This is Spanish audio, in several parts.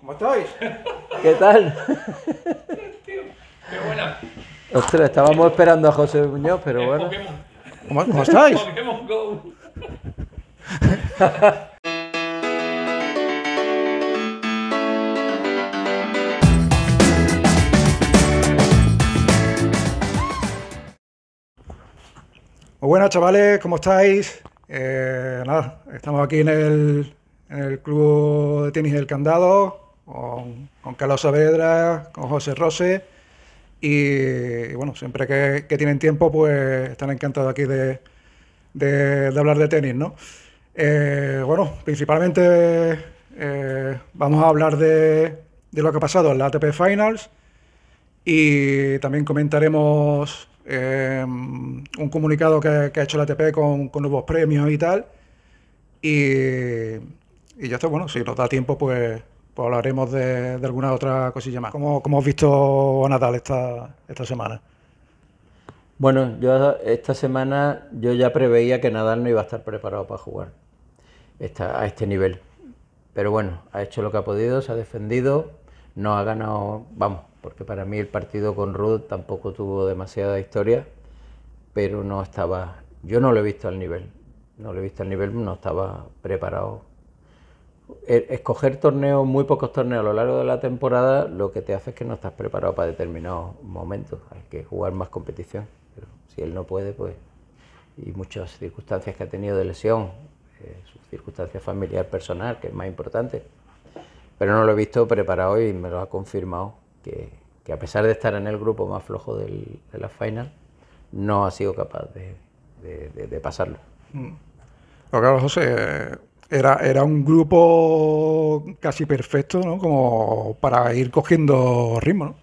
¿Cómo estáis? ¿Qué tal? qué buena. estábamos esperando a José Muñoz, pero bueno. ¿Cómo, estáis? Pokémon Go. Pues buenas chavales, ¿cómo estáis? Eh, nada, estamos aquí en el en el Club de Tenis del Candado, con, Carlos Saavedra, con José Rose. Y, bueno, siempre que, tienen tiempo, pues están encantados aquí de, de, hablar de tenis, ¿no? Eh, bueno, principalmente eh, vamos a hablar de, de, lo que ha pasado en la ATP Finals y también comentaremos em, un comunicado que, ha hecho la ATP con, con nuevos premios y tal. Y, y ya está, bueno, si nos da tiempo, pues, pues hablaremos de, alguna otra cosilla más. ¿Cómo, has visto a Nadal esta, semana? Bueno, yo esta semana yo ya preveía que Nadal no iba a estar preparado para jugar a este nivel. Pero bueno, ha hecho lo que ha podido, se ha defendido, no ha ganado, vamos, porque para mí el partido con Ruth tampoco tuvo demasiada historia, pero no estaba, yo no lo he visto al nivel, no lo he visto al nivel, no estaba preparado e-, escoger torneos, muy pocos torneos a lo largo de la temporada, lo que te hace es que no estás preparado para determinados momentos. Hay que jugar más competición. Pero si él no puede, pues. Y muchas circunstancias que ha tenido de lesión, eh, su circunstancia familiar, personal, que es más importante. Pero no lo he visto preparado y me lo ha confirmado que, a pesar de estar en el grupo más flojo de la final, no ha sido capaz de, pasarlo. Mm. Lo que José, eh, era, era un grupo casi perfecto, ¿no? Como para ir cogiendo ritmo, ¿no?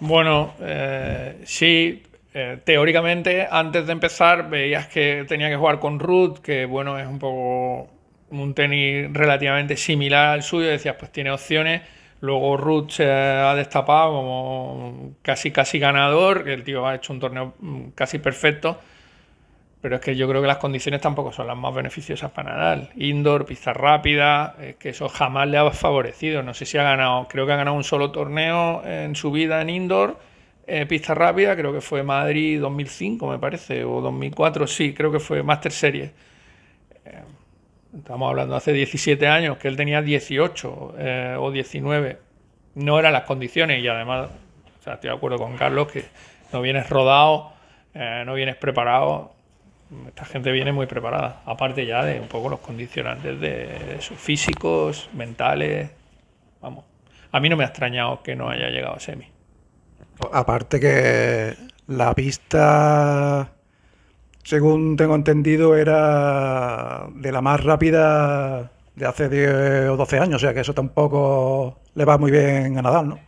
Bueno, eh, sí, eh, teóricamente, antes de empezar, veías que tenía que jugar con Ruth, que bueno, es un poco un tenis relativamente similar al suyo. Decías, pues tiene opciones. Luego Ruth se ha destapado como casi casi ganador, el tío ha hecho un torneo mm, casi perfecto. Pero es que yo creo que las condiciones tampoco son las más beneficiosas para Nadal. Indoor, pista rápida, es que eso jamás le ha favorecido. No sé si ha ganado, creo que ha ganado un solo torneo en su vida en indoor, eh, pista rápida, creo que fue Madrid 2005, me parece, o 2004, sí, creo que fue Master Series. Eh, estamos hablando hace 17 años, que él tenía 18 eh, o 19. No eran las condiciones y además, estoy de acuerdo con Carlos que no vienes rodado, no vienes preparado esta gente viene muy preparada, aparte ya de un poco los condicionantes de sus físicos, mentales. Vamos, a mí no me ha extrañado que no haya llegado a semi. Aparte que la pista, según tengo entendido, era de la más rápida de hace 10 o 12 años, o sea que eso tampoco le va muy bien a Nadal, ¿no?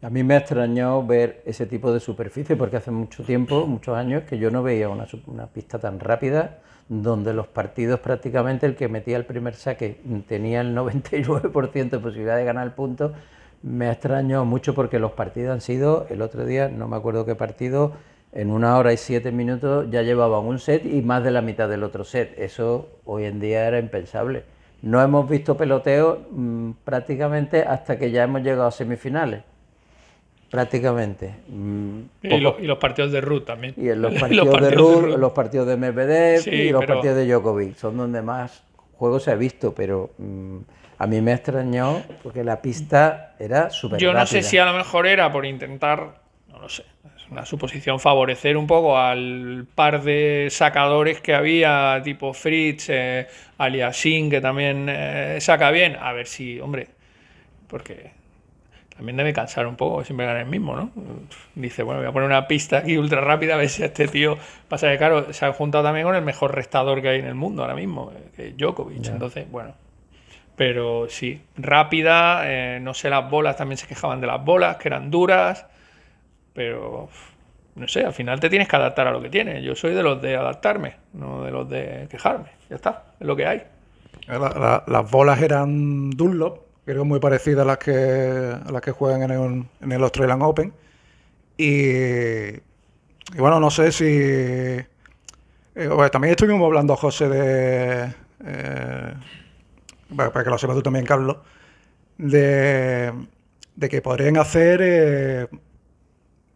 A mí me ha extrañado ver ese tipo de superficie porque hace mucho tiempo, muchos años, que yo no veía una, pista tan rápida donde los partidos prácticamente el que metía el primer saque mm, tenía el 99% de posibilidad de ganar el punto. Me ha extrañado mucho porque los partidos han sido, el otro día, no me acuerdo qué partido, en una hora y siete minutos ya llevaban un set y más de la mitad del otro set. Eso hoy en día era impensable. No hemos visto peloteo mm, prácticamente hasta que ya hemos llegado a semifinales prácticamente. Mm, y los, partidos de Ruth también. Y los partidos, los partidos de, Ruth, los partidos de Medvedev y los partidos de Djokovic. Son donde más juegos se ha visto, pero mm, a mí me extrañó porque la pista era súper Yo no sé si a lo mejor era por intentar, no lo sé, es una suposición, favorecer un poco al par de sacadores que había, tipo Fritz, eh, que también eh, saca bien. A ver si, hombre, porque también debe cansar un poco, siempre ganar el mismo, ¿no? Dice, bueno, voy a poner una pista aquí ultra rápida a ver si este tío pasa de claro, se ha juntado también con el mejor restador que hay en el mundo ahora mismo, eh, que Djokovic. Entonces, bueno. Pero sí, rápida, eh, no sé, las bolas también se quejaban de las bolas, que eran duras, pero no sé, al final te tienes que adaptar a lo que tienes. Yo soy de los de adaptarme, no de los de quejarme. Ya está, es lo que hay. las bolas eran Dunlop creo muy parecida a las que, a las que juegan en el, en el Australian Open. Y, bueno, no sé si... Eh, también estuvimos hablando, José, de... Eh, para que lo sepas tú también, Carlos, de, de que podrían hacer eh,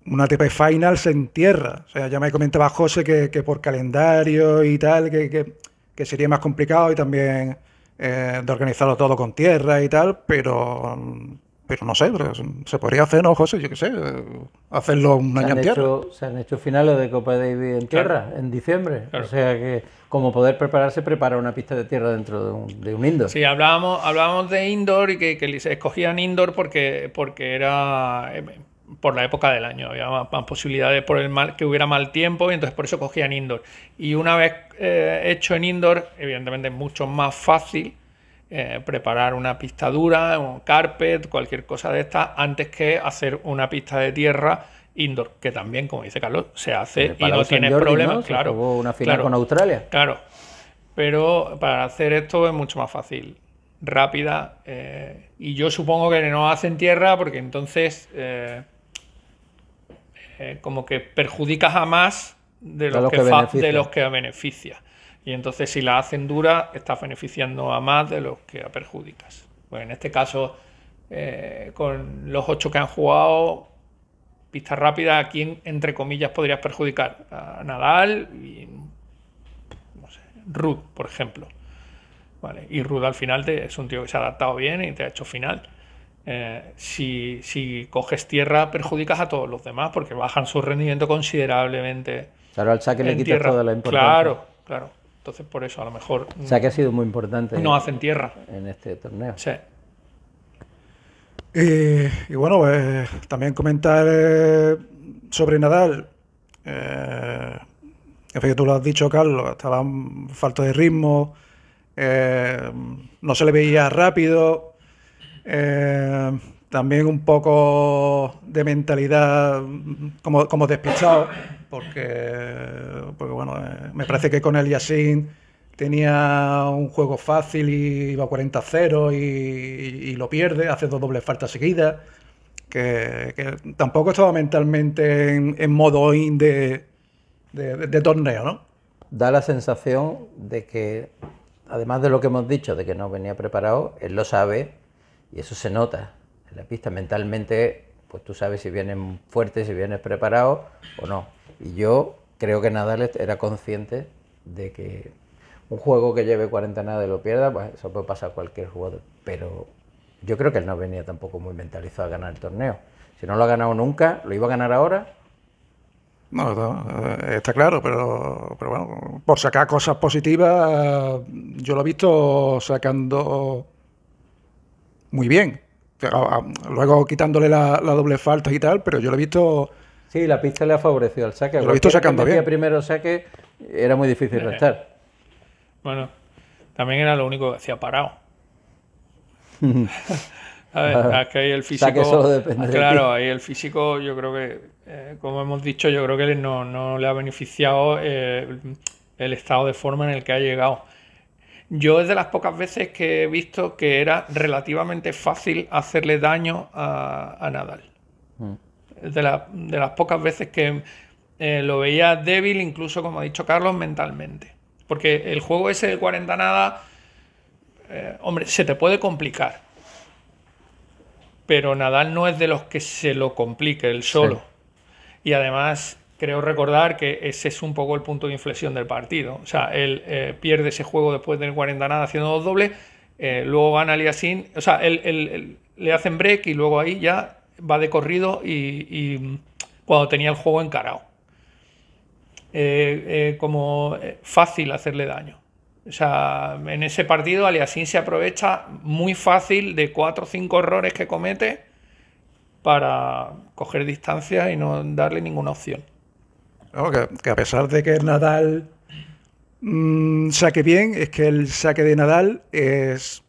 una ATP Finals en tierra. O sea, ya me comentaba José que, por calendario y tal, que sería más complicado y también eh, de organizarlo todo con tierra y tal, pero pero no sé, se podría hacer, ¿no, José? Yo qué sé, eh, hacerlo un año en tierra. se han hecho finales de Copa David en tierra, en diciembre. O sea que, como poder prepararse, prepara una pista de tierra dentro de un, de un indoor. Sí, hablábamos, hablábamos de indoor y que, se escogían indoor porque, porque era eh, por la época del año, había más, posibilidades por el mal, que hubiera mal tiempo y entonces por eso cogían indoor. Y una vez eh, hecho en indoor, evidentemente es mucho más fácil eh, preparar una pista dura, un carpet, cualquier cosa de esta, antes que hacer una pista de tierra indoor, que también, como dice Carlos, se hace y no tienes problemas, claro. una final claro, con Australia. Claro. Pero para hacer esto es mucho más fácil rápida eh, y yo supongo que no hacen tierra porque entonces eh, como que perjudicas a más de los, que, de los que beneficia. Y entonces si la hacen dura, estás beneficiando a más de los que perjudicas. en este caso, eh, con los ocho que han jugado, pista rápida, ¿a quién, entre comillas, podrías perjudicar? A Nadal y, no Ruth, por ejemplo. y Ruth al final es un tío que se ha adaptado bien y te ha hecho final. Eh, si, coges tierra perjudicas a todos los demás porque bajan su rendimiento considerablemente. Claro, al saque le quitas toda la importancia. Claro, claro. Entonces por eso a lo mejor... O que ha sido muy importante. No hacen tierra. En este torneo. Sí. Eh, y, bueno, pues, también comentar eh, sobre Nadal. Eh, que tú lo has dicho, Carlos, estaba falto de ritmo, no se le veía rápido, eh, también un poco de mentalidad mm, como, como porque, porque bueno, eh, me parece que con el Yassin tenía un juego fácil y iba 40-0 y, lo pierde, hace dos dobles faltas seguidas, que, tampoco estaba mentalmente en, modo de, de torneo, ¿no? Da la sensación de que, además de lo que hemos dicho, de que no venía preparado, él lo sabe y eso se nota en la pista. Mentalmente, pues tú sabes si vienes fuerte, si vienes preparado o no. Y yo creo que Nadal era consciente de que un juego que lleve 40 nada y lo pierda, pues eso puede pasar a cualquier jugador. Pero yo creo que él no venía tampoco muy mentalizado a ganar el torneo. Si no lo ha ganado nunca, ¿lo iba a ganar ahora? No, no, está claro, pero, pero bueno, por sacar cosas positivas, yo lo he visto sacando muy bien. Ah, luego quitándole la, doble falta y tal, pero yo lo he visto. Sí, la pista le ha favorecido al saque. Lo he visto sacando bien. primero saque era muy difícil eh, eh. restar. Bueno, también era lo único que hacía parado. A ver, es que ahí el físico. claro, ahí el físico, yo creo que, eh, como hemos dicho, yo creo que no, no le ha beneficiado el estado de forma en el que ha llegado. Yo es de las pocas veces que he visto que era relativamente fácil hacerle daño a, Nadal. Mm. Es De, las pocas veces que eh, lo veía débil, incluso como ha dicho Carlos, mentalmente. Porque el juego ese de 40 nada, eh, hombre, se te puede complicar. Pero Nadal no es de los que se lo complique él solo. Y además creo recordar que ese es un poco el punto de inflexión del partido. O sea, él eh, pierde ese juego después del 40 nada haciendo dos dobles, eh, luego gana Aliasin. o sea, él, le hacen break y luego ahí ya va de corrido y, cuando tenía el juego encarado. Eh, como fácil hacerle daño. O sea, en ese partido Aliasin se aprovecha muy fácil de cuatro o cinco errores que comete para coger distancia y no darle ninguna opción que, a pesar de que Nadal mm, saque bien, es que el saque de Nadal es,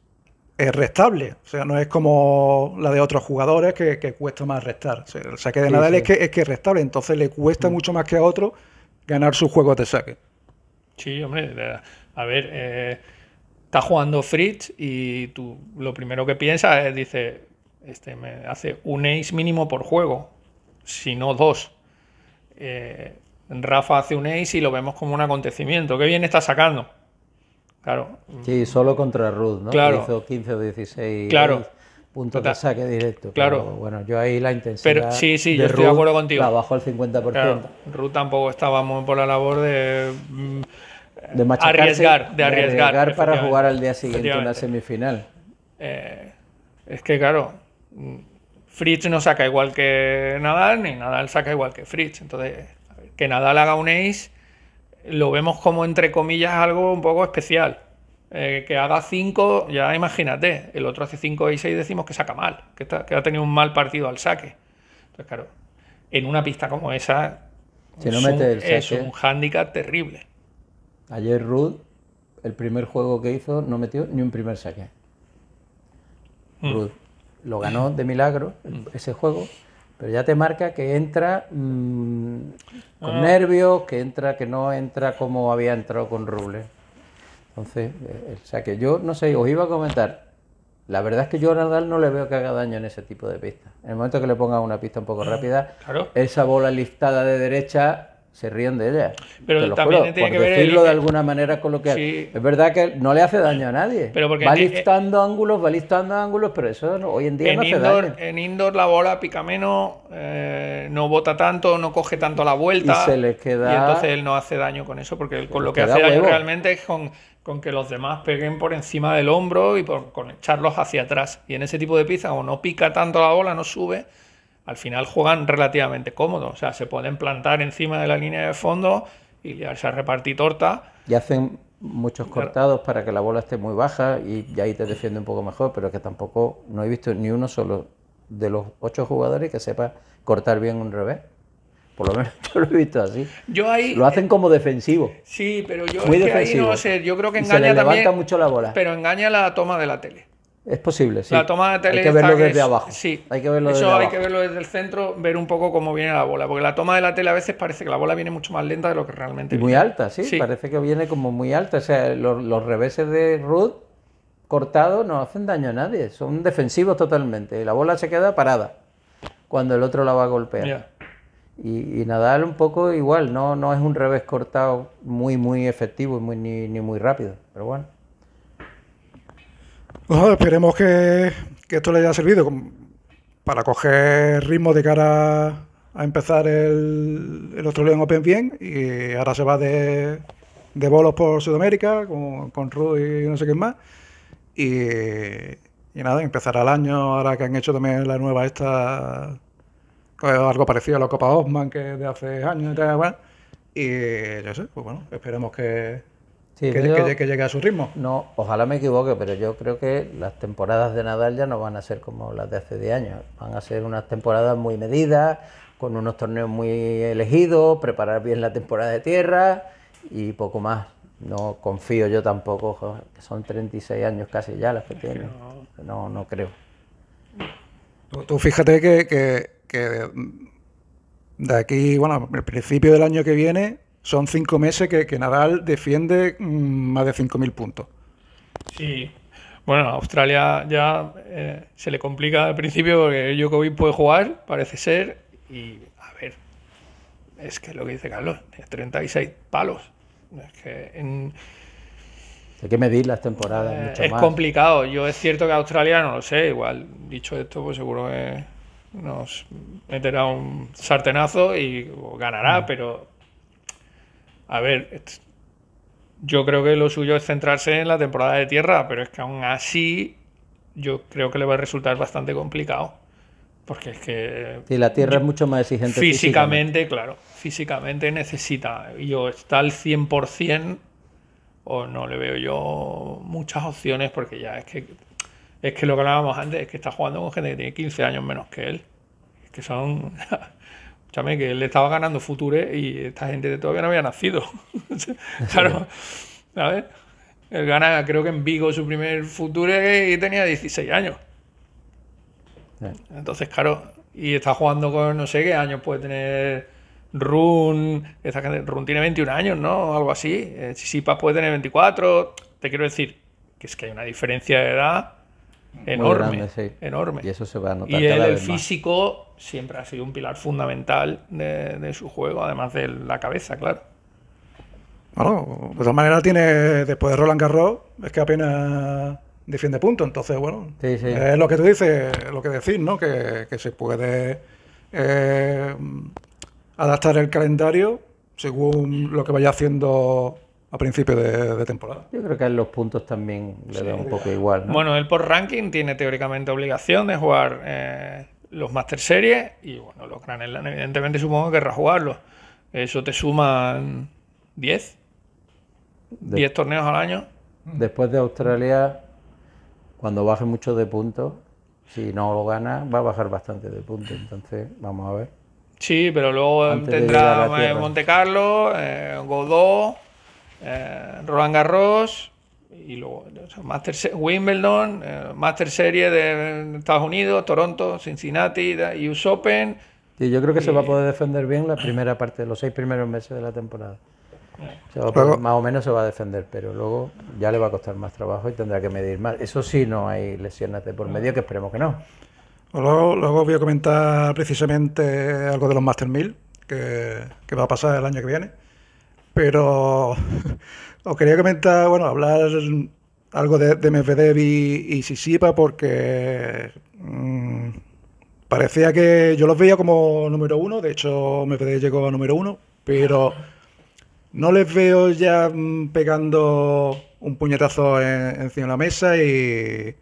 es restable. O sea, no es como la de otros jugadores que, cuesta más restar. el saque de Nadal Es, que, es que restable, entonces le cuesta mm. mucho más que a otro ganar sus juegos de saque. Sí, hombre, a ver, eh, está jugando Fritz y tú lo primero que piensas es, dice, este me hace un ace mínimo por juego, si no dos. Eh, Rafa hace un ace y lo vemos como un acontecimiento. Qué bien está sacando. Claro. Sí, solo contra Ruth, ¿no? Claro. hizo 15 o 16 puntos de saque directo. Claro. bueno, yo ahí la intensidad. Pero, sí, sí, yo estoy de acuerdo contigo. bajó 50%. Ruth tampoco estaba muy por la labor de. Mm, de arriesgar, de arriesgar. para jugar al día siguiente una semifinal. Eh, es que, claro, mm, Fritz no saca igual que Nadal, ni Nadal saca igual que Fritz. Entonces, que Nadal haga un ace lo vemos como entre comillas algo un poco especial. Eh, que haga 5, ya imagínate, el otro hace 5 y 6 decimos que saca mal, que, ha tenido un mal partido al saque. Entonces, claro, en una pista como esa no es, un, un, hándicap terrible. Ayer Ruth, el primer juego que hizo, no metió ni un primer saque. Mm. lo ganó de milagro mm. ese juego, pero ya te marca que entra mm, con ah. nervios, que entra, que no entra como había entrado con Ruble. Entonces, eh, eh, o sea que yo no sé, os iba a comentar. La verdad es que yo a Nadal no le veo que haga daño en ese tipo de pistas. En el momento que le ponga una pista un poco mm, rápida, esa bola listada de derecha se ríen de ella. Pero también tiene por que decirlo de alguna manera con que Es verdad que no le hace daño a nadie. Pero porque va listando ángulos, va listando ángulos, pero eso hoy en día en no hace En indoor la bola pica menos, eh, no bota tanto, no coge tanto la vuelta. Y se queda... entonces él no hace daño con eso, porque con lo que hace daño realmente es con, con que los demás peguen por encima del hombro y por, con echarlos hacia atrás. Y en ese tipo de pizza, o no pica tanto la bola, no sube al final juegan relativamente cómodo. O sea, se pueden plantar encima de la línea de fondo y se se repartir torta. Y hacen muchos cortados para que la bola esté muy baja y, ya ahí te defiende un poco mejor, pero que tampoco no he visto ni uno solo de los ocho jugadores que sepa cortar bien un revés. Por lo menos yo lo he visto así. ahí, lo hacen eh, como defensivo. sí, pero yo es que ahí no Yo creo que engaña mucho la bola. Pero engaña la toma de la tele. Es posible, sí. hay que verlo desde abajo. Sí. Hay que verlo Eso hay que verlo desde el centro, ver un poco cómo viene la bola. Porque la toma de la tele a veces parece que la bola viene mucho más lenta de lo que realmente y Muy alta, sí, Parece que viene como muy alta. O sea, los, los reveses de Ruth cortados no hacen daño a nadie. Son defensivos totalmente. Y la bola se queda parada cuando el otro la va a golpear. Y, y, Nadal un poco igual. No, no es un revés cortado muy, muy efectivo ni, ni muy rápido. Pero bueno esperemos que, esto le haya servido para coger ritmo de cara a empezar el, otro León Open bien y ahora se va de, de bolos por Sudamérica con, con y no sé quién más. Y, y nada, empezará el año ahora que han hecho también la nueva esta, pues, algo parecido a la Copa Osman que de hace años y tal, Y yo sé, pues bueno, esperemos que, que, llegue a su ritmo. No, ojalá me equivoque, pero yo creo que las temporadas de Nadal ya no van a ser como las de hace 10 años. Van a ser unas temporadas muy medidas, con unos torneos muy elegidos, preparar bien la temporada de tierra y poco más. No confío yo tampoco, que son 36 años casi ya las que tiene. No, no creo. Tú, fíjate que, que de aquí, bueno, el principio del año que viene son cinco meses que, Nadal defiende mm, más de 5.000 puntos. Sí. Bueno, Australia ya eh, se le complica al principio porque Djokovic puede jugar, parece ser, y a ver, es que lo que dice Carlos, 36 palos. Es que hay que medir las temporadas. Eh, es complicado. Yo es cierto que Australia no lo sé. Igual, dicho esto, pues seguro que nos meterá un sartenazo y ganará, mm. pero a ver, yo creo que lo suyo es centrarse en la temporada de tierra, pero es que aún así yo creo que le va a resultar bastante complicado. Porque es que... Y eh, la tierra es mucho más exigente. Físicamente, claro. Físicamente necesita. Y o está al 100% o no le veo yo muchas opciones porque ya es que es que lo que hablábamos antes es que está jugando con gente que tiene 15 años menos que él. Es que son Escúchame, que él estaba ganando Future y esta gente todavía no había nacido. claro, ¿sabes? Él gana, creo que en Vigo, su primer Future y tenía 16 años. Entonces, claro, y está jugando con no sé qué años puede tener Run, esta gente, Run tiene 21 años, ¿no? algo así. Chisipas eh, puede tener 24. Te quiero decir que es que hay una diferencia de edad enorme, enorme. Y eso se va a notar. Y el físico siempre ha sido un pilar fundamental de, su juego, además de la cabeza, claro. Bueno, de todas maneras tiene, después de Roland Garros, es que apenas defiende punto, entonces bueno, es lo que tú dices, lo que decís, ¿no? Que, se puede eh, adaptar el calendario según lo que vaya haciendo a principio de, temporada. Yo creo que en los puntos también le da un poco igual. Bueno, él por ranking tiene teóricamente obligación de jugar eh, los Master Series y bueno, los gran evidentemente supongo que querrá jugarlos. Eso te suman 10. 10 torneos al año. Después de Australia, cuando baje mucho de puntos, si no lo gana, va a bajar bastante de puntos. Entonces, vamos a ver. Sí, pero luego tendrá eh, Monte Carlo, eh, Godó. Eh, Roland Garros y luego Wimbledon, eh, Master Series de Estados Unidos, Toronto, Cincinnati, y US Open. Y yo creo que se va a poder defender bien la primera parte, los seis primeros meses de la temporada. más o menos se va a defender, pero luego ya le va a costar más trabajo y tendrá que medir más. Eso sí, no hay lesiones de por medio, que esperemos que no. Luego, voy a comentar precisamente algo de los Master 1000, que va a pasar el año que viene pero os quería comentar, bueno, hablar algo de, de y, Sisipa porque mm, parecía que yo los veía como número uno, de hecho Medvedev llegó a número uno, pero no les veo ya mm, pegando un puñetazo encima de la mesa y,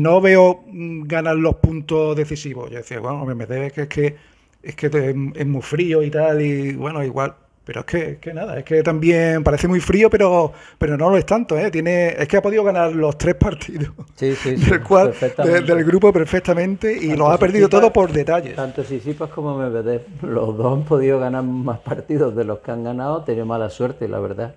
no veo mm, ganar los puntos decisivos. Yo decía, bueno, Medvedev es que, es que, es, que es muy frío y tal, y bueno, igual pero es que, que, nada, es que también parece muy frío, pero, pero no lo es tanto. ¿eh? Tiene, es que ha podido ganar los tres partidos sí, del, grupo perfectamente y nos ha perdido todo por detalles. Tanto Sisipas como me los dos han podido ganar más partidos de los que han ganado. Tenía mala suerte, la verdad.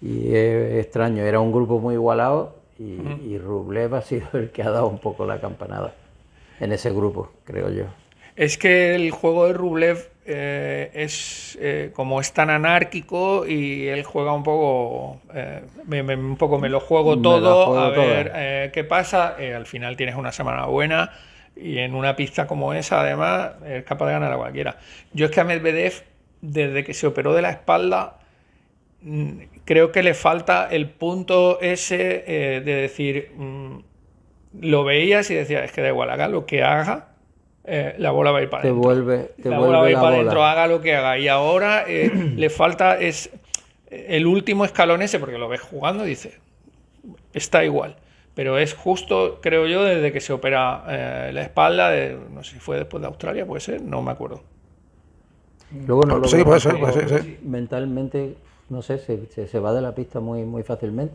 Y es extraño, era un grupo muy igualado y Rublev ha sido el que ha dado un poco la campanada en ese grupo, creo yo. Es que el juego de Rublev eh, es eh, como es tan anárquico y él juega un poco, eh, me, un poco me lo juego todo, a ver qué pasa. al final tienes una semana buena y en una pista como esa, además, es capaz de ganar a cualquiera. Yo es que a Medvedev, desde que se operó de la espalda, mm, creo que le falta el punto ese de decir, mm, lo veías y decías, es que da igual, haga lo que haga eh, la bola va a ir para te Vuelve, la bola va a para adentro, haga lo que haga. Y ahora eh, le falta es el último escalón ese, porque lo ves jugando y dice, está igual. Pero es justo, creo yo, desde que se opera eh, la espalda, de, no sé si fue después de Australia, puede ser, no me acuerdo. Luego Mentalmente, no sé, se, se va de la pista muy, muy fácilmente.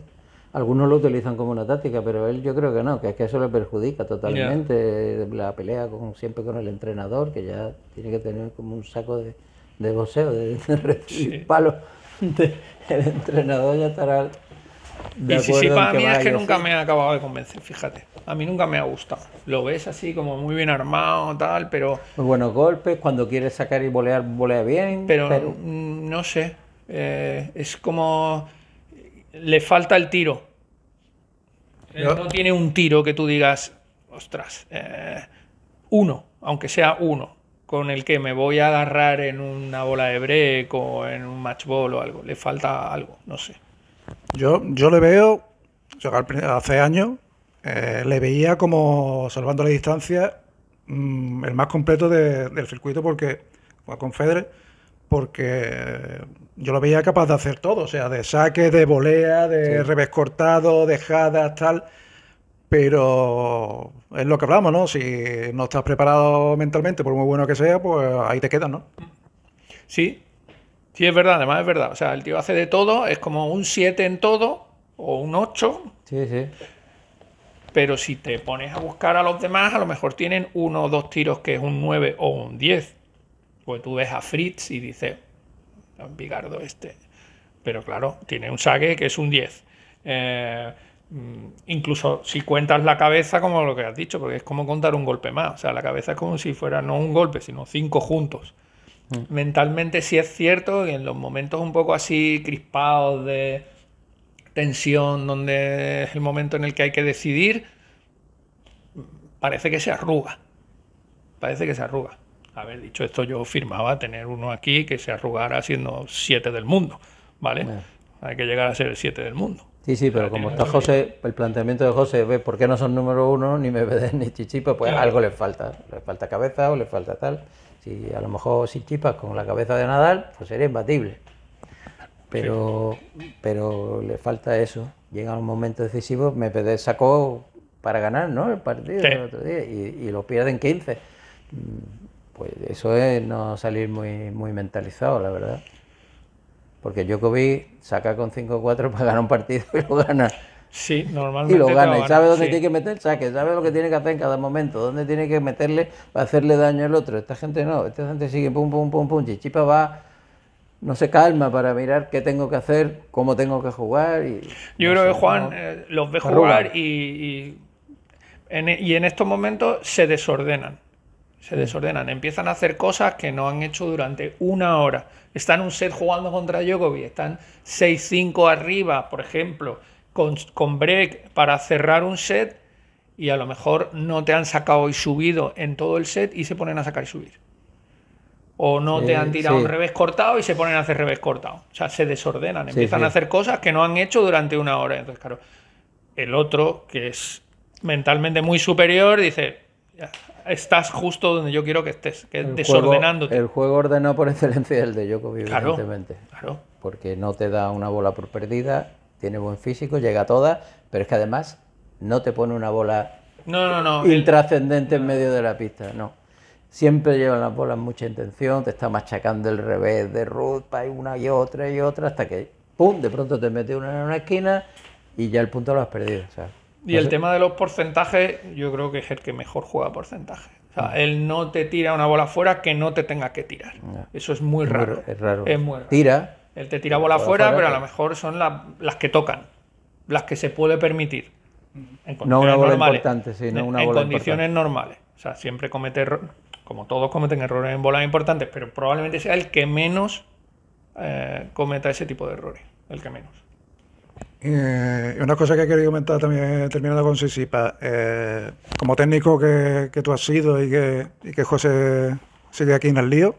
Algunos lo utilizan como una táctica, pero él yo creo que no, que es que eso le perjudica totalmente la pelea con, siempre con el entrenador, que ya tiene que tener como un saco de, de boxeo, de, de palos. el entrenador ya estará... De y si sí, mí es que nunca me ha acabado de convencer, fíjate. A mí nunca me ha gustado. Lo ves así como muy bien armado, tal, pero... Muy buenos golpes, cuando quieres sacar y volear, volea bien. Pero, no sé, eh, es como le falta el tiro. no tiene un tiro que tú digas, ostras, eh, uno, aunque sea uno, con el que me voy a agarrar en una bola de break o en un match o algo. Le falta algo, no sé. Yo, yo le veo, hace años eh, le veía como, salvando la distancia, mm, el más completo del circuito porque con Federer porque yo lo veía capaz de hacer todo, o sea, de saque, de volea, de revés cortado, de jadas, tal. Pero es lo que hablamos, ¿no? Si no estás preparado mentalmente, por muy bueno que sea, pues ahí te quedas, ¿no? Sí, sí, es verdad, además es verdad. O sea, el tío hace de todo, es como un 7 en todo, o un 8. Sí, sí. Pero si te pones a buscar a los demás, a lo mejor tienen uno o dos tiros que es un 9 o un 10. Pues tú ves a Fritz y dices, un este. Pero claro, tiene un saque que es un 10. Eh, mm, incluso si cuentas la cabeza, como lo que has dicho, porque es como contar un golpe más. O sea, la cabeza es como si fuera no un golpe, sino cinco juntos. Mm. Mentalmente sí es cierto y en los momentos un poco así crispados de tensión, donde es el momento en el que hay que decidir, parece que se arruga. Parece que se arruga haber dicho esto, yo firmaba tener uno aquí que se arrugara siendo siete del mundo, ¿vale? Hay que llegar a ser el 7 del mundo. Sí, sí, pero como está José, el planteamiento de José, ve, ¿por qué no son número uno, ni me Medvedev ni Chichipa? Pues, pues algo le falta, le falta cabeza o le falta tal. Si a lo mejor si chipas con la cabeza de Nadal, pues sería imbatible. Pero, pero le falta eso. Llega un momento decisivo, Medvedev sacó para ganar, ¿no? El partido otro día y, y lo pierden 15 pues, eso es no salir muy, muy mentalizado, la verdad. Porque Djokovic saca con 5-4 para ganar un partido y lo gana. Sí, normalmente. Y lo gana, sabe dónde tiene que meter saque, sabe lo que tiene que hacer en cada momento, dónde tiene que meterle para hacerle daño al otro. Esta gente no, esta gente sigue pum, pum, pum, pum. Chichipa va, no se calma para mirar qué tengo que hacer, cómo tengo que jugar. Y, Yo creo que Juan eh, los ve jugar y, e, y en estos momentos se desordenan se desordenan, empiezan a hacer cosas que no han hecho durante una hora. Están un set jugando contra Djokovic, están 6-5 arriba, por ejemplo, con, break para cerrar un set y a lo mejor no te han sacado y subido en todo el set y se ponen a sacar y subir. O no te han tirado un revés cortado y se ponen a hacer revés cortado. O sea, se desordenan, empiezan a hacer cosas que no han hecho durante una hora. Entonces, claro, el otro, que es mentalmente muy superior, dice, estás justo donde yo quiero que estés, desordenándote. el juego ordenado por excelencia es el de Djokovic, evidentemente. Porque no te da una bola por perdida, tiene buen físico, llega a todas, pero es que además no te pone una bola no, no, no, intrascendente en medio de la pista, no. Siempre llevan las bolas mucha intención, te está machacando el revés de ruta y una y otra y otra hasta que, ¡pum!, de pronto te mete una en una esquina y ya el punto lo has perdido. Y el pues, eh, tema de los porcentajes, yo creo que es el que mejor juega porcentaje. O sea, mm. él no te tira una bola fuera que no te tenga que tirar. Eso es muy raro. Es, raro. Tira. Él te tira bola, fuera, pero a lo mejor son las, que tocan, las que se puede permitir. Mm. no una bola importante, sí, no una en condiciones normales. O sea, siempre comete, como todos cometen errores en bolas importantes, pero probablemente sea el que menos eh, cometa ese tipo de errores, el que menos. Y eh, una cosa que quería comentar también, eh, terminando con Sisipa, eh, como técnico que, tú has sido y que, que José sigue aquí en el lío,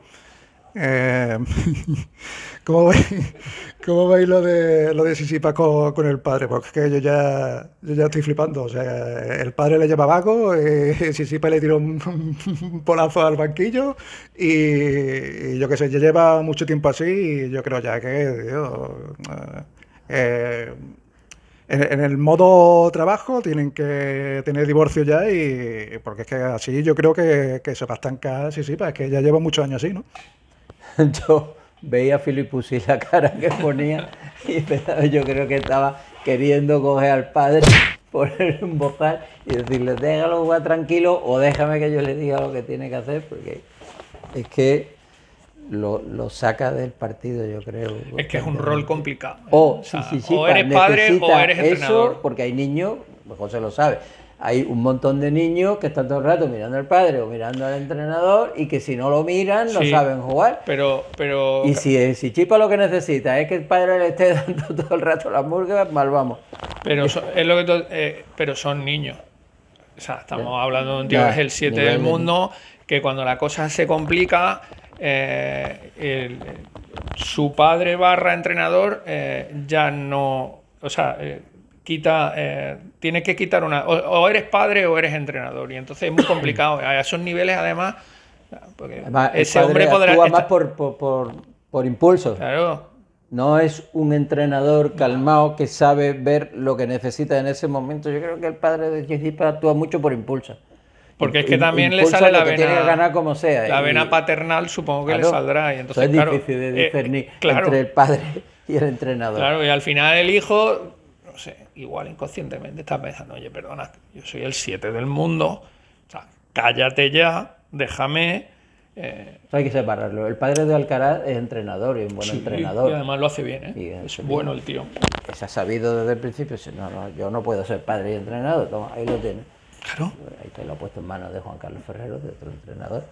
¿cómo, veis, lo de, lo de Sisipa con, el padre? Porque es que yo ya, ya estoy flipando. O sea, el padre le lleva vago, Sisipa le tiró un, polazo al banquillo y, yo qué sé, ya lleva mucho tiempo así y yo creo ya que... Eh, en, el modo trabajo tienen que tener divorcio ya y porque es que así yo creo que, se va a estancar, sí, sí, pues es que ya lleva muchos años así, ¿no? yo veía a y la cara que ponía y yo creo que estaba queriendo coger al padre por un y decirle déjalo tranquilo o déjame que yo le diga lo que tiene que hacer porque es que lo, saca del partido, yo creo. Es que es un rol complicado. ¿eh? Oh, o, eres padre o eres entrenador. porque hay niños, se lo sabe, hay un montón de niños que están todo el rato mirando al padre o mirando al entrenador y que si no lo miran no saben jugar. Pero, pero... Y si, si Chipa lo que necesita es que el padre le esté dando todo el rato las murgas, mal vamos. Pero son, es lo que eh, pero son niños. estamos hablando de un tío que es el 7 del mundo, que cuando la cosa se complica, eh, su padre barra entrenador eh, ya no, o sea, eh, quita, tiene que quitar una, o, eres padre o eres entrenador, y entonces es muy complicado, a esos niveles además, ese hombre Actúa más por, por, por, por impulso. Claro. No es un entrenador calmado que sabe ver lo que necesita en ese momento. Yo creo que el padre de Jessica actúa mucho por impulso. Porque es que también le sale la vena. como sea. La vena paternal supongo que le saldrá. Y entonces, es difícil de eh, discernir entre el padre y el entrenador. Claro, y al final el hijo, no sé, igual inconscientemente está pensando, oye, perdona, yo soy el 7 del mundo, o sea, cállate ya, déjame. Eh, hay que separarlo. El padre de Alcaraz es entrenador y un buen sí, entrenador. Y además lo hace bien, ¿eh? es bueno el tío. Se ha sabido desde el principio, no, no, yo no puedo ser padre y entrenador, toma, ahí lo tienes. Claro. Ahí te lo ha puesto en manos de Juan Carlos Ferrero, de otro entrenador.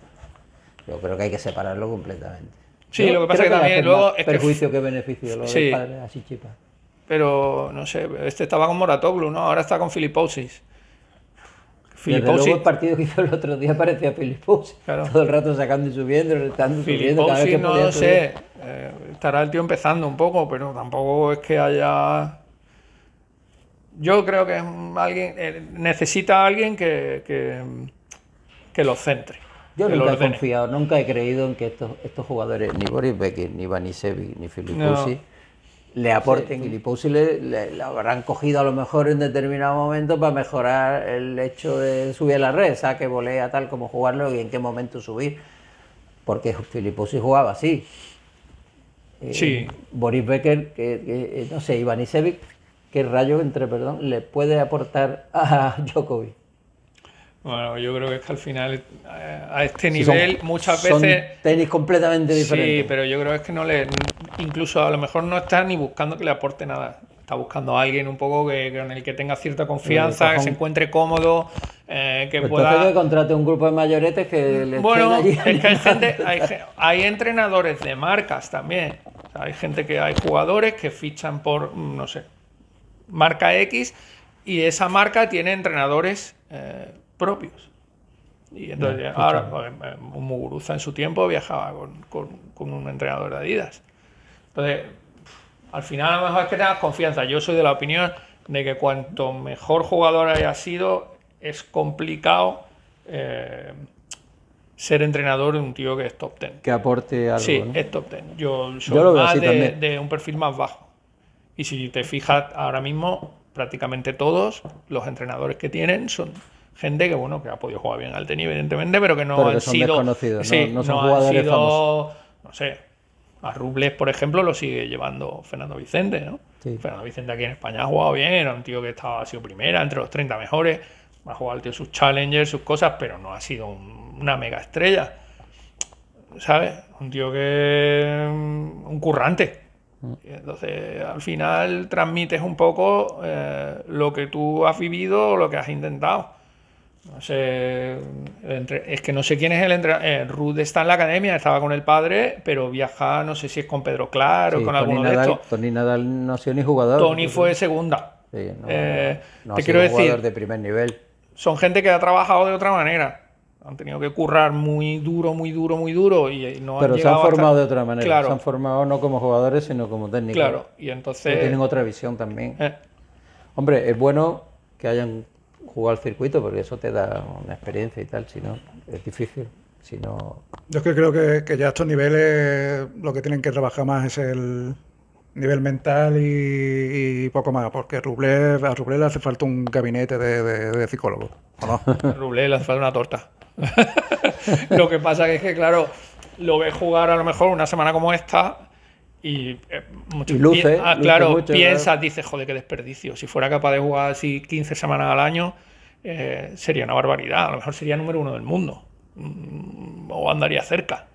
Yo creo que hay que separarlo completamente. Sí, lo que pasa es que también luego. Es perjuicio que, beneficio lo sí. así chipa. Pero no sé, este estaba con Moratoglu, ¿no? Ahora está con Filipousis. Pero luego el partido que hizo el otro día parecía Filipousis. Claro. Todo el rato sacando y subiendo, y subiendo. Cada vez que no sé. Eh, estará el tío empezando un poco, pero tampoco es que haya yo creo que alguien, eh, necesita alguien que, que, que, lo centre. Yo nunca he confiado, nunca he creído en que estos, jugadores, ni Boris Becker, ni Ivanisevic ni Filipusi, le aporten. Sí. le, habrán cogido a lo mejor en determinado momento para mejorar el hecho de subir a la red, que volea, tal, como jugarlo y en qué momento subir. Porque Filipusi jugaba así. sí. Eh, Boris Becker, que, que, eh, no sé, Ivanisevic rayo entre, perdón, le puede aportar a Djokovic? Bueno, yo creo que es que al final eh, a este nivel muchas veces... Son tenis completamente diferentes. Sí, pero yo creo es que no le... Incluso a lo mejor no está ni buscando que le aporte nada. Está buscando a alguien un poco que, el que tenga cierta confianza, que se encuentre cómodo, eh, que pues pueda... que contrate un grupo de mayoretes que Bueno, es que hay, gente, hay, entrenadores de marcas también. hay gente que... Hay jugadores que fichan por, mm, no sé, marca X y esa marca tiene entrenadores eh, propios. Y entonces, ahora, un eh, eh, Muguruza en su tiempo viajaba con, un entrenador de Adidas. Entonces, al final, a lo mejor es que tengas confianza. Yo soy de la opinión de que cuanto mejor jugador haya sido, es complicado ser entrenador de un tío que es top ten Que aporte algo. Sí, es top ten Yo soy más de un perfil más bajo. Y si te fijas ahora mismo, prácticamente todos los entrenadores que tienen son gente que bueno que ha podido jugar bien al tenis evidentemente pero que no ha sido desconocidos no, sido, no sé a Rubles por ejemplo lo sigue llevando Fernando Vicente no Fernando Vicente aquí en España ha jugado bien era un tío que estaba ha sido primera entre los 30 mejores ha jugado al tío sus challengers sus cosas pero no ha sido una mega estrella sabes un tío que un currante entonces, al final transmites un poco eh, lo que tú has vivido o lo que has intentado. No sé, es que no sé quién es el entrenador. Eh, Ruth está en la academia, estaba con el padre, pero viaja, no sé si es con Pedro Claro o con alguno de estos. Tony Nadal no ha sido ni jugador. Tony fue segunda. no, eh, de primer nivel. Son gente que ha trabajado de otra manera han tenido que currar muy duro, muy duro, muy duro y eh, no han Pero se han formado de otra manera, se han formado no como jugadores, sino como técnicos. Claro, y entonces... tienen otra visión también. Eh. Hombre, es bueno que hayan jugado al circuito porque eso te da una experiencia y tal, si no, es difícil. Yo es que creo que, ya estos niveles lo que tienen que trabajar más es el, nivel mental y, poco más, porque Rublev, a Rublev le hace falta un gabinete de, de, psicólogo, le hace falta una torta. lo que pasa es que, claro, lo ves jugar a lo mejor una semana como esta y, eh, mucho, y ah, claro, piensas, dice dices, joder, qué desperdicio. Si fuera capaz de jugar así 15 semanas al año, eh, sería una barbaridad. A lo mejor sería número uno del mundo. Mm, o andaría cerca.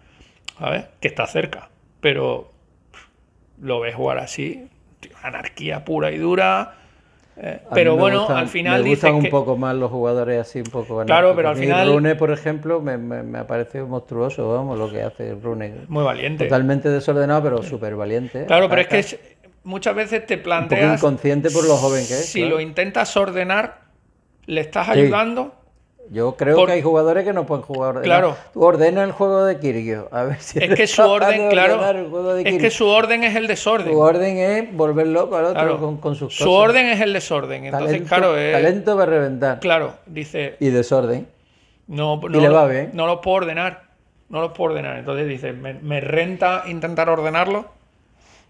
Que está cerca. Pero lo ves jugar así, anarquía pura y dura eh, pero bueno, al final. Me gustan un poco más los jugadores así, un poco Claro, pero al final. Rune, por ejemplo, me, me, ha parecido monstruoso, vamos, lo que hace Rune. Muy valiente. Totalmente desordenado, pero súper valiente. ¿eh? Claro, pero es que muchas veces te planteas. Un inconsciente por lo joven que es. Si lo intentas ordenar, le estás ayudando. Yo creo que hay jugadores que no pueden jugar. Claro. Tú ordena el juego de Kirgio. A ver si es que su orden, claro. Es que su orden es el desorden. Su orden es volver loco al otro con, sus cosas. Su orden es el desorden. Entonces, talento, claro. Es, talento para reventar. Claro, dice. Y desorden. No, no, lo puedo ordenar. No lo puedo ordenar. Entonces dice, me, renta intentar ordenarlo.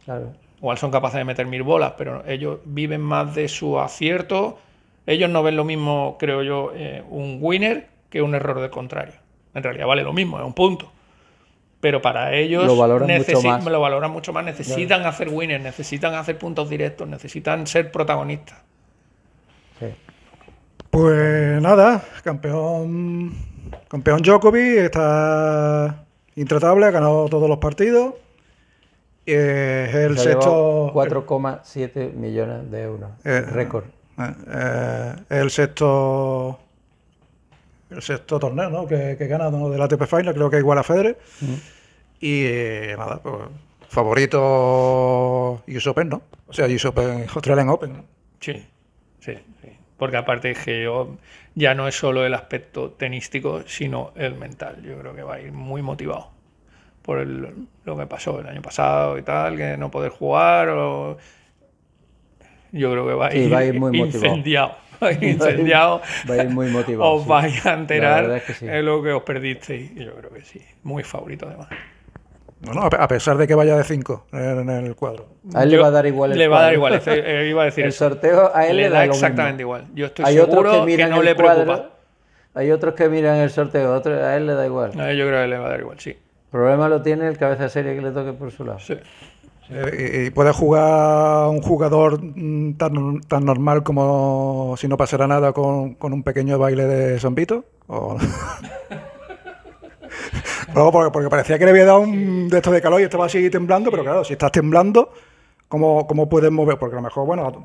Claro. Igual son capaces de meter mil bolas, pero ellos viven más de su acierto ellos no ven lo mismo, creo yo, eh, un winner que un error de contrario. En realidad vale lo mismo, es un punto. Pero para ellos lo valoran, mucho más. Lo valoran mucho más. Necesitan hacer winners, necesitan hacer puntos directos, necesitan ser protagonistas. Pues nada, campeón, campeón Djokovic está intratable, ha ganado todos los partidos. Eh, es el sexto. 4,7 millones de euros. Eh, récord. Eh, el sexto el sexto torneo que, que gana de la ATP Final, creo que igual a Federer. Y eh, nada, pues, favorito US Open, ¿no? O sea, US Open, Australian Open. Sí, sí, Porque aparte que ya no es solo el aspecto tenístico, sino el mental. Yo creo que va a ir muy motivado por lo que pasó el año pasado y tal, que no poder jugar o yo creo que va a ir, muy motivado Va a ir muy motivado. Os vais a enterar es lo que os perdisteis. Yo creo que sí. Muy favorito, además. a pesar de que vaya de 5 en el cuadro. A él le va a dar igual el Le va a dar igual, eh, iba a decir El sorteo a él le, da, exactamente igual. Yo estoy Hay seguro otros que, miran no le preocupa. Hay otros que miran el sorteo, otros, a él le da igual. A él yo creo que le va a dar igual, sí. El problema lo tiene el cabeza serie que le toque por su lado. Sí. Eh, eh, y puede jugar un jugador mm, tan, normal como si no pasara nada con, un pequeño baile de zombito. porque, porque, parecía que le había dado un de estos de calor y estaba así temblando, pero claro, si estás temblando, cómo, cómo pueden mover, porque a lo mejor, bueno,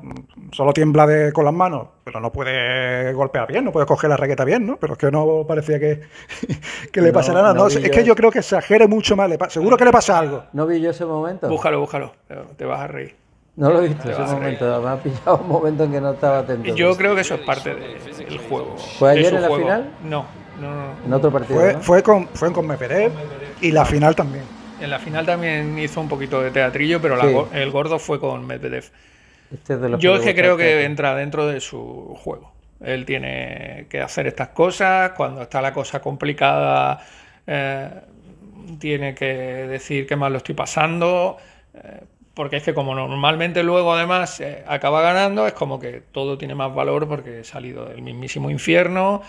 solo tiembla de, con las manos, pero no puede golpear bien, no puede coger la raqueta bien, ¿no? Pero es que no parecía que, que le pasara nada. es que yo creo que exagere mucho más, seguro que le pasa algo. No vi yo ese momento. Búscalo, búscalo, te vas a reír. No lo he visto ese momento, me ha pillado un momento en que no estaba atento. Yo creo que eso es parte del juego. ¿Fue ayer en la final? No, no, no. En otro partido. Fue, fue con, fue y la final también. En la final también hizo un poquito de teatrillo, pero el gordo fue con Medvedev. Este Yo es que creo que, este. entra dentro de su juego. Él tiene que hacer estas cosas, cuando está la cosa complicada, eh, tiene que decir qué mal lo estoy pasando, eh, porque es que como normalmente luego además eh, acaba ganando, es como que todo tiene más valor porque he salido del mismísimo infierno,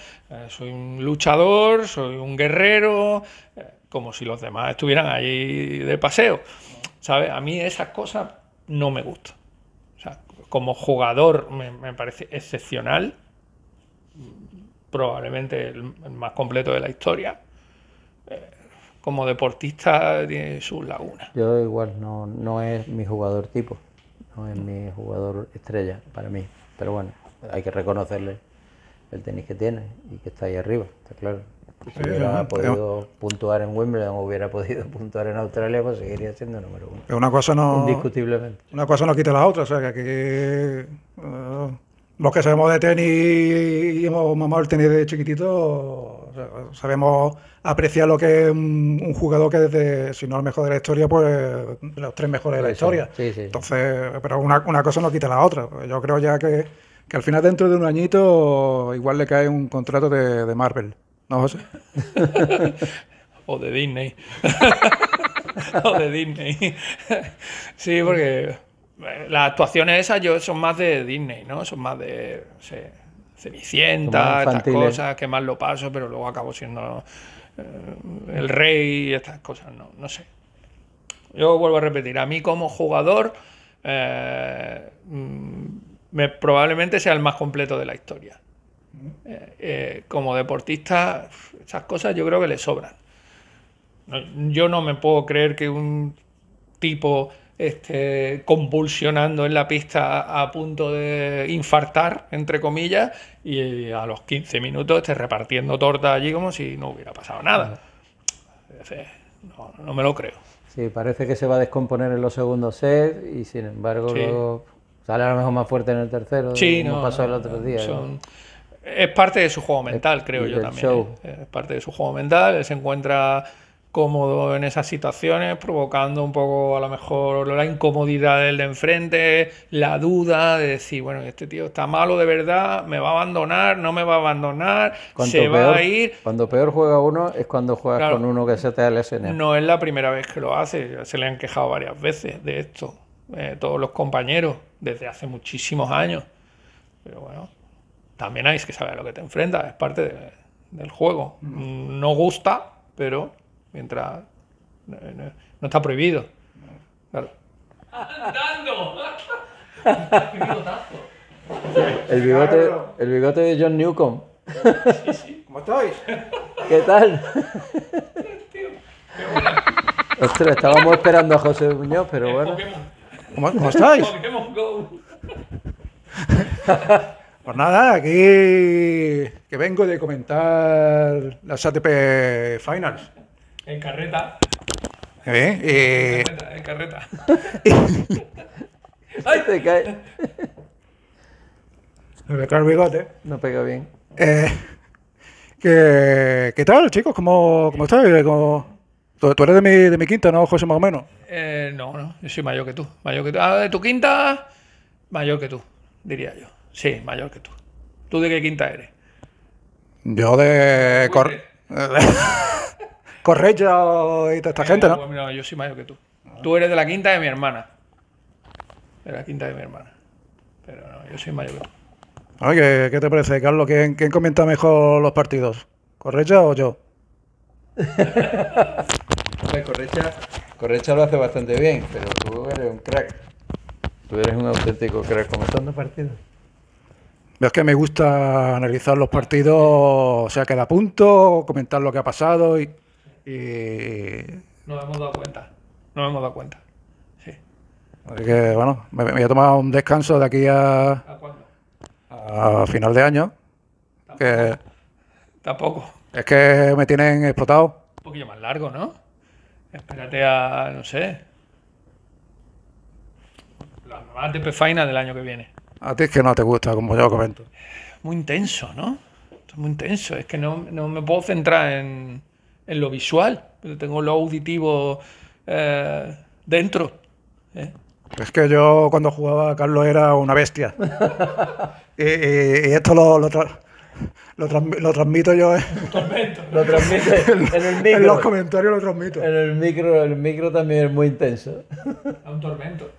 soy un luchador, soy un guerrero como si los demás estuvieran allí de paseo. ¿Sabes? A mí esas cosas no me gustan. O sea, como jugador me, parece excepcional, probablemente el, más completo de la historia. Eh, como deportista tiene sus lagunas. Yo igual, no, no es mi jugador tipo, no es mi jugador estrella para mí, pero bueno, hay que reconocerle el tenis que tiene y que está ahí arriba, está claro hubiera podido puntuar en Wimbledon, hubiera podido puntuar en Australia, pues seguiría siendo número uno. una cosa no. Indiscutiblemente. Una cosa no quita la otra, o sea, que aquí. Eh, los que sabemos de tenis y hemos mamado el tenis de chiquitito, sabemos apreciar lo que es un, jugador que desde, si no el mejor de la historia, pues los tres mejores de la historia. Entonces, pero una, cosa no quita la otra. Yo creo ya que, al final dentro de un añito igual le cae un contrato de Marvel. ¿No, José? o de Disney. o de Disney. sí, porque eh, las actuaciones esas yo, son más de Disney, ¿no? Son más de no sé, Cenicienta, estas cosas, que más lo paso, pero luego acabo siendo eh, el rey, y estas cosas, no, no sé. Yo vuelvo a repetir, a mí como jugador eh, mm, probablemente sea el más completo de la historia. Eh, eh, como deportista, esas cosas yo creo que le sobran. Yo no me puedo creer que un tipo esté convulsionando en la pista a, punto de infartar, entre comillas, y a los 15 minutos esté repartiendo torta allí como si no hubiera pasado nada. No, me lo creo. Sí, parece que se va a descomponer en los segundos sets y sin embargo sale a lo mejor más fuerte en el tercero, sí, no, pasó el otro día. Es parte de su juego mental, creo yo también. ¿eh? Es parte de su juego mental. Él se encuentra cómodo en esas situaciones, provocando un poco a lo mejor la incomodidad del de enfrente, la duda de decir, bueno, este tío está malo de verdad, me va a abandonar, no me va a abandonar, se va a ir. Cuando peor juega uno es cuando juegas con uno que se te SNL. No es la primera vez que lo hace, se le han quejado varias veces de esto, eh, todos los compañeros, desde hace muchísimos años. Pero bueno, también hay que saber a lo que te enfrentas, es parte del juego. Mm. No gusta, pero mientras eh, no, está prohibido. Claro. ¡Andando! El bigote, el bigote de John Newcomb. ¿Cómo estáis? ¿Qué tal? Ostras, estábamos esperando a José Muñoz, pero bueno. ¿Cómo, ¿Cómo estáis? Pokémon Go. Pues nada, aquí que vengo de comentar las ATP Finals. ¿Eh? Eh, en carreta. En carreta. En carreta. ¡Ay! Te cae. Me el bigote. No pega bien. Eh, ¿qué, tal, chicos? ¿Cómo, cómo estáis? ¿Tú, eres de mi, de mi quinta, ¿no, José, más o menos? no, no. Yo soy mayor que tú. Mayor que tú. Ah, de tu quinta, mayor que tú, diría yo. Sí, mayor que tú. ¿Tú de qué quinta eres? Yo de... Correcha. Correcho y esta gente, ¿no? Pues yo soy mayor que tú. Tú eres de la quinta de mi hermana. De la quinta de mi hermana. Pero no, yo soy mayor que tú. ¿qué te parece, Carlos? ¿Quién, comenta mejor los partidos? ¿Correcha o yo? Correcha, Correcha lo hace bastante bien, pero tú eres un crack. Tú eres un auténtico crack comentando partidos. Es que me gusta analizar los partidos, o sea, cada punto, comentar lo que ha pasado y, no Nos hemos dado cuenta, nos hemos dado cuenta, sí. Así que, bueno, me, voy a tomar un descanso de aquí a... ¿A cuándo? A final de año. ¿Tampoco? Es que me tienen explotado. Un poquillo más largo, ¿no? Espérate a, no sé... las nuevas de Final del año que viene. A ti es que no te gusta, como yo comento. Muy intenso, ¿no? muy intenso. Es que no, me puedo centrar en, lo visual. Tengo lo auditivo eh, dentro. ¿eh? Es que yo cuando jugaba, Carlos era una bestia. y, esto lo, lo lo, transmito yo. ¿eh? lo transmito en los comentarios lo transmito. En el micro, el micro también es muy intenso. Es un tormento.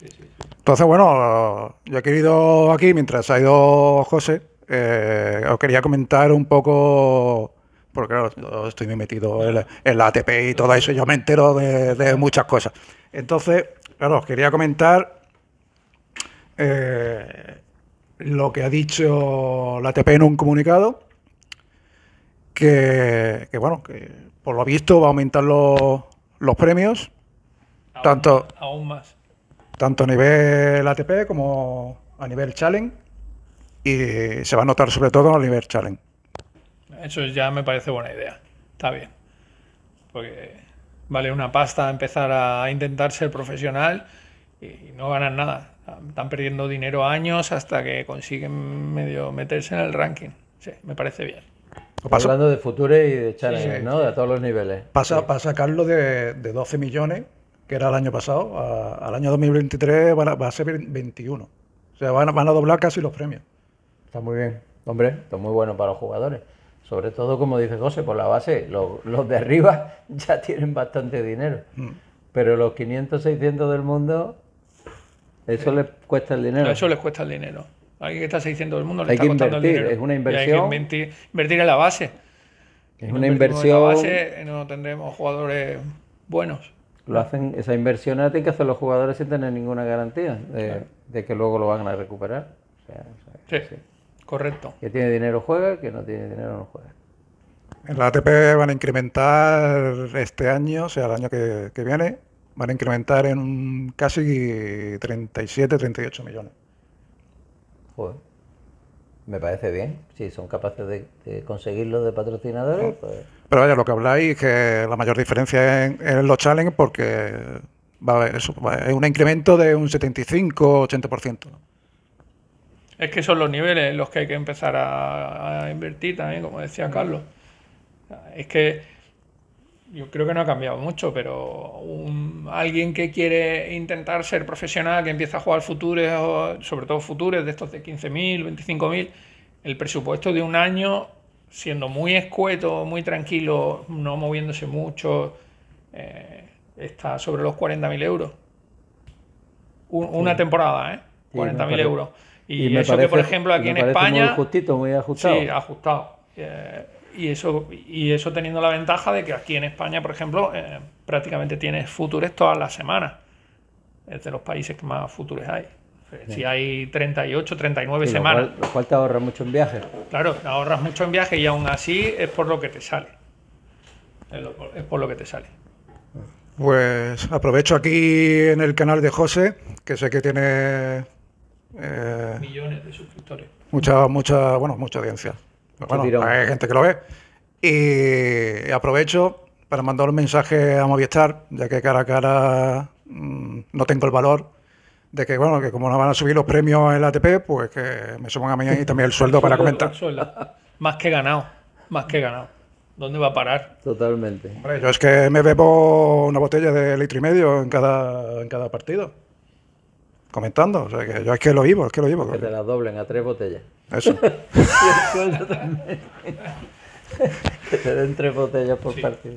Sí, sí. Entonces, bueno, yo he querido aquí, mientras ha ido José, eh, os quería comentar un poco, porque claro, estoy muy metido en, la ATP y todo eso, yo me entero de, muchas cosas. Entonces, claro, os quería comentar eh, lo que ha dicho la ATP en un comunicado, que, bueno, que por lo visto va a aumentar los, premios. tanto, aún más tanto a nivel ATP como a nivel Challenge, y se va a notar sobre todo a nivel Challenge. Eso ya me parece buena idea, está bien, porque vale una pasta empezar a intentar ser profesional y no ganan nada. Están perdiendo dinero años hasta que consiguen medio meterse en el ranking. Sí, me parece bien. hablando de Future y de Challenge, ¿no? De todos los niveles. Pasa, pasa Carlos, de, de 12 millones que era el año pasado, al año 2023 va a ser 21. O sea, van, a doblar casi los premios. Está muy bien. Hombre, esto muy bueno para los jugadores. Sobre todo, como dice José, por la base, los, de arriba ya tienen bastante dinero. Mm. Pero los 500, 600 del mundo, eso les cuesta el dinero. Eso les cuesta el dinero. Alguien que está 600 del mundo le hay está costando invertir, el dinero. Es una inversión. Y hay que invertir, en la base. Es una inversión. En la base no tendremos jugadores buenos lo hacen, esa inversión la tienen que hacer los jugadores sin tener ninguna garantía de, que luego lo van a recuperar. sí, correcto. Que tiene dinero juega, que no tiene dinero no juega. En la ATP van a incrementar este año, o sea, el año que, viene, van a incrementar en un casi 37, 38 millones. Me parece bien. Si son capaces de, conseguirlo de patrocinadores, pues, pero vaya, lo que habláis, es que la mayor diferencia es en, los challenges porque va a un incremento de un 75-80%. Es que son los niveles en los que hay que empezar a, invertir también, como decía mm. Carlos. Es que yo creo que no ha cambiado mucho, pero alguien que quiere intentar ser profesional, que empieza a jugar futures, sobre todo futures de estos de 15.000, 25.000, el presupuesto de un año siendo muy escueto, muy tranquilo, no moviéndose mucho, eh, está sobre los 40.000 euros. Una temporada, ¿eh? 40.000 euros. Y, eso que, por ejemplo, aquí en España... Muy justito, muy ajustado. Sí, ajustado. Eh, y, eso, y eso teniendo la ventaja de que aquí en España, por ejemplo, eh, prácticamente tienes futures todas las semanas. Es de los países que más futures hay. Eh, si hay 38, 39 semanas. Lo cual, te ahorra mucho en viaje. Claro, ahorras mucho en viaje y aún así es por lo que te sale. Es, por lo que te sale. Pues aprovecho aquí en el canal de José, que sé que tiene... Eh, Millones de suscriptores. Mucha, mucha, bueno, mucha audiencia. bueno, hay gente que lo ve. Y aprovecho para mandar un mensaje a Movistar, ya que cara a cara mm, no tengo el valor de que, bueno, que como no van a subir los premios en la ATP, pues que me suman a mí y también el sueldo para comentar. Más que ganado, más que ganado. ¿Dónde va a parar? Totalmente. yo es que me bebo una botella de litro y medio en cada, en cada partido. Comentando. O sea, que yo es que lo vivo, es que lo vivo. Que te las doblen a tres botellas. Eso. que te den tres botellas por partido.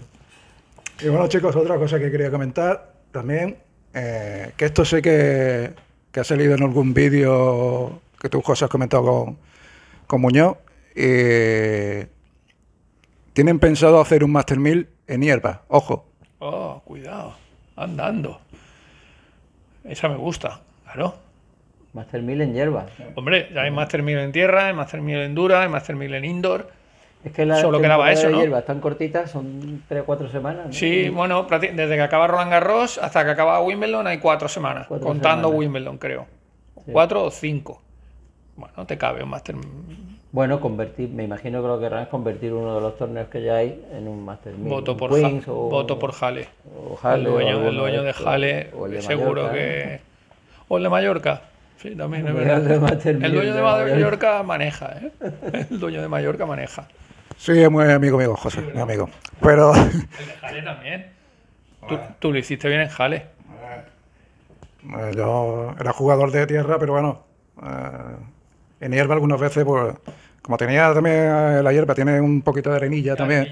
Y bueno, chicos, otra cosa que quería comentar también eh, que esto sé que, ha salido en algún vídeo que tú, cosas has comentado con, Muñoz. tienen pensado hacer un Master 1000 en hierba, ojo. Oh, cuidado, andando. Esa me gusta, claro. Master 1000 en hierba. Hombre, ya hay Master 1000 en tierra, hay Master 1000 en dura, hay Master 1000 en indoor. Es que la solo eso, hierba están tan cortita, son tres o cuatro semanas. Sí, bueno, desde que acaba Roland Garros hasta que acaba Wimbledon hay cuatro semanas, contando Wimbledon, creo. cuatro o cinco Bueno, te cabe un Master. Bueno, convertir, me imagino que lo que harán es convertir uno de los torneos que ya hay en un Master Voto por, voto por el dueño, de, de seguro que. ¿eh? O el de Mallorca. Sí, también verdad. El, el dueño de Mallorca maneja, ¿eh? El dueño de Mallorca maneja. Sí, es muy amigo mío, José, muy amigo. Pero. El Jale también. Tú, lo hiciste bien en Jale. Eh, eh, yo era jugador de tierra, pero bueno. Eh, en hierba algunas veces, pues. Como tenía también la hierba, tiene un poquito de arenilla también.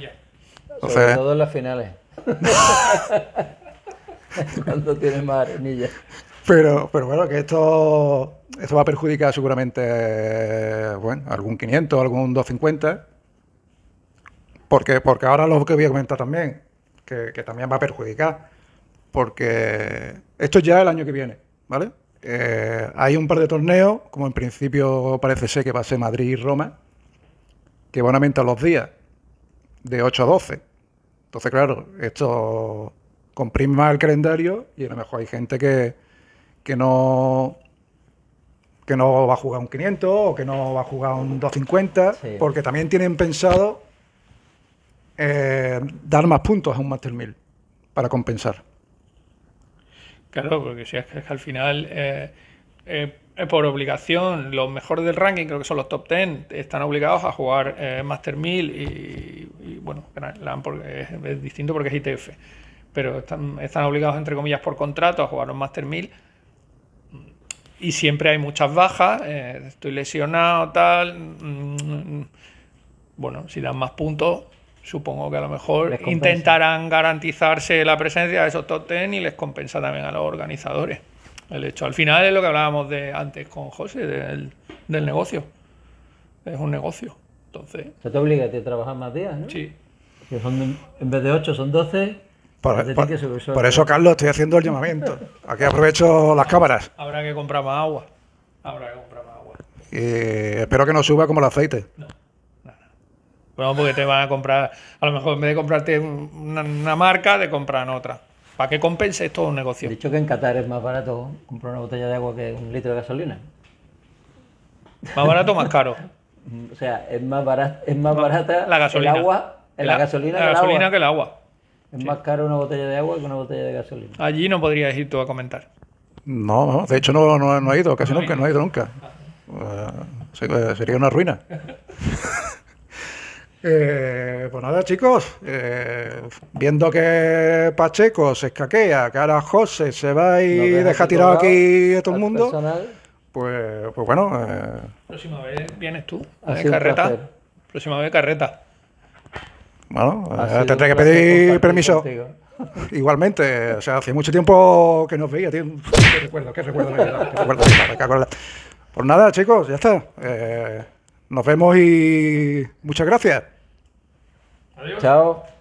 Sobre todo en las finales. Cuando tiene más arenilla. Pero, pero bueno, que esto, esto va a perjudicar seguramente bueno, algún 500, algún 250 porque, ahora lo que voy a comentar también, que, también va a perjudicar, porque esto es ya el año que viene, ¿vale? Eh, hay un par de torneos, como en principio parece ser que va a ser Madrid y Roma, que van a aumentar los días de 8 a 12. Entonces, claro, esto Comprima el calendario y a lo mejor hay gente que, que no que no va a jugar un 500 o que no va a jugar un 250, porque también tienen pensado eh, dar más puntos a un Master 1000 para compensar. Claro, porque si es que, al final, eh, eh, por obligación, los mejores del ranking, creo que son los top 10, están obligados a jugar Master 1000 y, bueno, es, distinto porque es ITF, pero están, obligados, entre comillas, por contrato a jugar un Master 1000 y siempre hay muchas bajas, estoy lesionado, tal. Mm, mm, mm. Bueno, si dan más puntos, supongo que a lo mejor intentarán garantizarse la presencia de esos top y les compensa también a los organizadores el hecho. Al final es lo que hablábamos de antes con José, del, negocio. Es un negocio. Entonces. Se te obliga a trabajar más días, ¿no? Sí. Que son, en vez de 8 son 12. Por, eso, Carlos, estoy haciendo el llamamiento. Aquí aprovecho las cámaras. Habrá que comprar más agua. Habrá que comprar más agua. espero que no suba como el aceite. Bueno, porque te van a comprar, a lo mejor en vez de comprarte una, marca, te compran otra. Para que compense todo un negocio. Dicho que en Qatar es más barato comprar una botella de agua que un litro de gasolina. Más barato o más caro. o sea, es más, barata, es más barata la gasolina. el agua, la, la gasolina, que, el agua. Es más caro una botella de agua que una botella de gasolina. Allí no podrías ir tú a comentar. No, de hecho no, no, he ido, casi nunca, no he ido nunca. Eh, sería una ruina. Eh, pues nada, chicos, eh, viendo que Pacheco se escaquea, que ahora José se va y deja, tirado aquí a todo el mundo, pues, pues, bueno. Eh. Próxima vez vienes tú, eh, carreta. Próxima vez carreta. Bueno, tendré que pedir permiso. Igualmente, o sea, hace mucho tiempo que nos veía, tío. recuerdo, qué recuerdo, qué recuerdo, qué Pues nada, chicos, ya está. nos vemos y muchas gracias. Adiós. Chao.